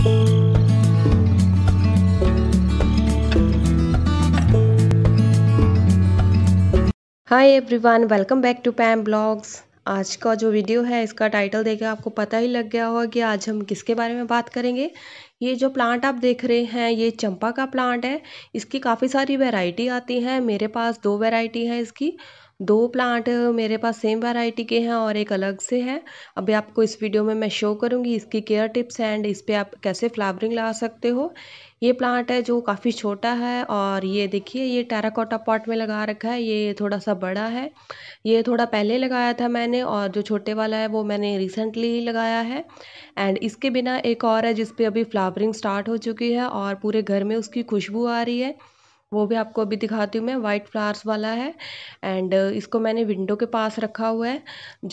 hi everyone welcome back to Pam blogs आज का जो वीडियो है इसका टाइटल देखकर आपको पता ही लग गया होगा कि आज हम किसके बारे में बात करेंगे ये जो प्लांट आप देख रहे हैं ये चंपा का प्लांट है इसकी काफ़ी सारी वैरायटी आती हैं मेरे पास दो वैरायटी है इसकी दो प्लांट मेरे पास सेम वैरायटी के हैं और एक अलग से है अभी आपको इस वीडियो में मैं शो करूँगी इसकी केयर टिप्स एंड इस पर आप कैसे फ्लावरिंग ला सकते हो ये प्लांट है जो काफ़ी छोटा है और ये देखिए ये टेराकोटा पॉट में लगा रखा है ये थोड़ा सा बड़ा है ये थोड़ा पहले लगाया था मैंने और जो छोटे वाला है वो मैंने रिसेंटली ही लगाया है एंड इसके बिना एक और है जिसपे अभी फ्लावरिंग स्टार्ट हो चुकी है और पूरे घर में उसकी खुशबू आ रही है वो भी आपको अभी दिखाती हूँ मैं वाइट फ्लावर्स वाला है एंड इसको मैंने विंडो के पास रखा हुआ है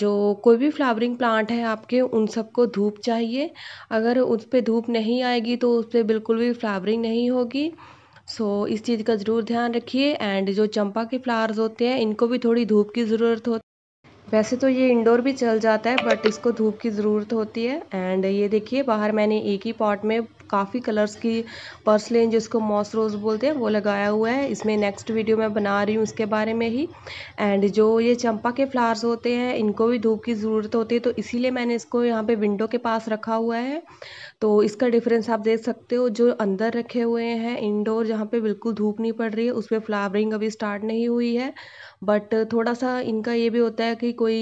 जो कोई भी फ्लावरिंग प्लांट है आपके उन सबको धूप चाहिए अगर उस पर धूप नहीं आएगी तो उस पर बिल्कुल भी फ्लावरिंग नहीं होगी सो so, इस चीज़ का ज़रूर ध्यान रखिए एंड जो चंपा के फ्लावर्स होते हैं इनको भी थोड़ी धूप की ज़रूरत होती वैसे तो ये इंडोर भी चल जाता है बट इसको धूप की ज़रूरत होती है एंड ये देखिए बाहर मैंने एक ही पॉट में काफ़ी कलर्स की पर्स लें जिसको मॉस रोज़ बोलते हैं वो लगाया हुआ है इसमें नेक्स्ट वीडियो मैं बना रही हूँ इसके बारे में ही एंड जो ये चंपा के फ्लावर्स होते हैं इनको भी धूप की ज़रूरत होती है तो इसीलिए मैंने इसको यहाँ पे विंडो के पास रखा हुआ है तो इसका डिफरेंस आप देख सकते हो जो अंदर रखे हुए हैं इनडोर जहाँ पर बिल्कुल धूप नहीं पड़ रही है उस पर फ्लावरिंग अभी स्टार्ट नहीं हुई है बट थोड़ा सा इनका ये भी होता है कि कोई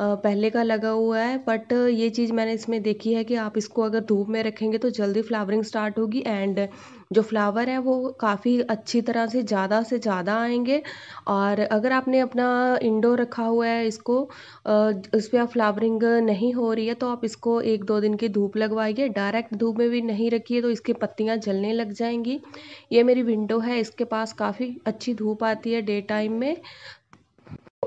पहले का लगा हुआ है बट ये चीज़ मैंने इसमें देखी है कि आप इसको अगर धूप में रखेंगे तो जल्दी फ्लावरिंग स्टार्ट होगी एंड जो फ्लावर है वो काफ़ी अच्छी तरह से ज़्यादा से ज़्यादा आएंगे और अगर आपने अपना इंडोर रखा हुआ है इसको उस पर फ्लावरिंग नहीं हो रही है तो आप इसको एक दो दिन की धूप लगवाइए डायरेक्ट धूप में भी नहीं रखिए तो इसकी पत्तियाँ जलने लग जाएंगी ये मेरी विंडो है इसके पास काफ़ी अच्छी धूप आती है डे टाइम में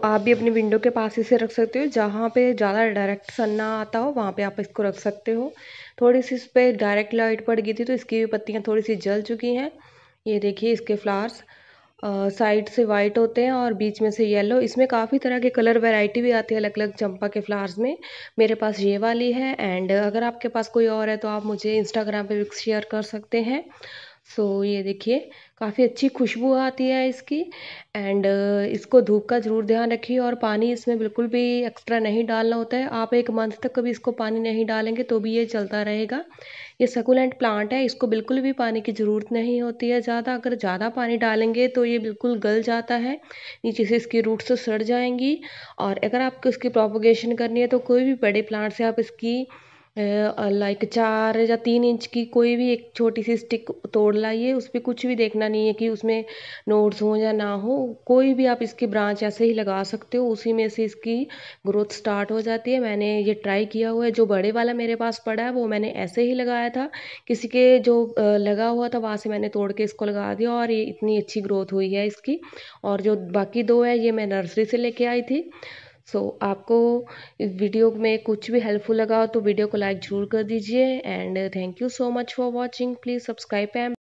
आप भी अपने विंडो के पास इसे रख सकते हो जहाँ पे ज़्यादा डायरेक्ट सन ना आता हो वहाँ पे आप इसको रख सकते हो थोड़ी सी इस पर डायरेक्ट लाइट पड़ गई थी तो इसकी भी पत्तियाँ थोड़ी सी जल चुकी हैं ये देखिए इसके फ्लावर्स साइड से वाइट होते हैं और बीच में से येलो इसमें काफ़ी तरह के कलर वैरायटी भी आती है अलग अलग चंपा के फ्लावर्स में मेरे पास ये वाली है एंड अगर आपके पास कोई और है तो आप मुझे इंस्टाग्राम पे शेयर कर सकते हैं सो ये देखिए काफ़ी अच्छी खुशबू आती है इसकी एंड uh, इसको धूप का ज़रूर ध्यान रखिए और पानी इसमें बिल्कुल भी एक्स्ट्रा नहीं डालना होता है आप एक मंथ तक कभी इसको पानी नहीं डालेंगे तो भी ये चलता रहेगा ये सकुलेंट प्लांट है इसको बिल्कुल भी पानी की ज़रूरत नहीं होती है ज़्यादा अगर ज़्यादा पानी डालेंगे तो ये बिल्कुल गल जाता है नीचे से इसकी रूट्स सड़ जाएंगी और अगर आपको इसकी प्रोपोगेशन करनी है तो कोई भी बड़े प्लांट से आप इसकी लाइक चार या तीन इंच की कोई भी एक छोटी सी स्टिक तोड़ लाइए उस पर कुछ भी देखना नहीं है कि उसमें नोट्स हों या ना हो कोई भी आप इसकी ब्रांच ऐसे ही लगा सकते हो उसी में से इसकी ग्रोथ स्टार्ट हो जाती है मैंने ये ट्राई किया हुआ है जो बड़े वाला मेरे पास पड़ा है वो मैंने ऐसे ही लगाया था किसी के जो लगा हुआ था वहाँ से मैंने तोड़ के इसको लगा दिया और ये इतनी अच्छी ग्रोथ हुई है इसकी और जो बाकी दो है ये मैं नर्सरी से लेके आई थी सो आपको इस वीडियो में कुछ भी हेल्पफुल लगा हो तो वीडियो को लाइक जरूर कर दीजिए and thank you so much for watching please subscribe M